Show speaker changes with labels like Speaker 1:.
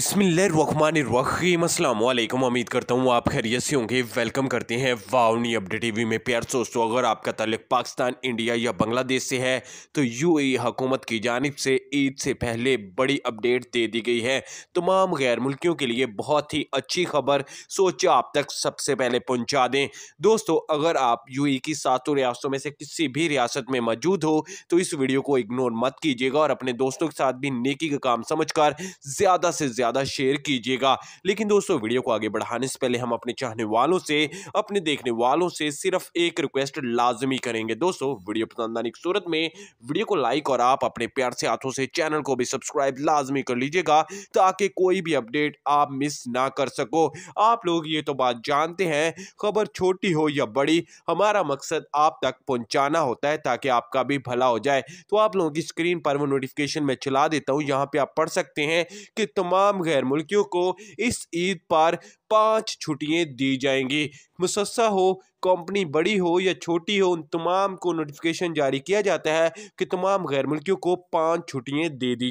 Speaker 1: रखीम अल्लाम उम्मीद करता हूँ आप खैरियत से होंगे वेलकम करते हैं वाउनी अपडेट टीवी में प्यार दोस्तों अगर आपका तल्लक पाकिस्तान इंडिया या बांग्लादेश से है तो यूएई हकूमत की जानब से ईद से पहले बड़ी अपडेट दे दी गई है तमाम गैर मुल्कियों के लिए बहुत ही अच्छी खबर सोचा आप तक सबसे पहले पहुँचा दें दोस्तों अगर आप यू की सातों रियासतों में से किसी भी रियासत में मौजूद हो तो इस वीडियो को इग्नोर मत कीजिएगा और अपने दोस्तों के साथ भी नेकी का काम समझ ज़्यादा से ज़्यादा शेयर कीजिएगा लेकिन दोस्तों वीडियो को आगे बढ़ाने से पहले हम अपने चाहने वालों से अपने देखने वालों से सिर्फ एक रिक्वेस्ट लाजमी करेंगे दोस्तों वीडियो पसंद आने की सूरत में वीडियो को लाइक और आप अपने प्यार से हाथों से चैनल को भी सब्सक्राइब लाजमी कर लीजिएगा ताकि कोई भी अपडेट आप मिस ना कर सको आप लोग ये तो बात जानते हैं खबर छोटी हो या बड़ी हमारा मकसद आप तक पहुंचाना होता है ताकि आपका भी भला हो जाए तो आप लोगों की स्क्रीन पर वो नोटिफिकेशन में चला देता हूँ यहाँ पे आप पढ़ सकते हैं कि तमाम तमाम गैर मुल्कियों को इस ईद पर पाँच छुट्टियाँ दी जाएंगी मुसस्सा हो कंपनी बड़ी हो या छोटी हो उन तमाम को नोटिफिकेशन जारी किया जाता है कि तमाम गैर मुल्कियों को पाँच छुट्टियाँ दे दी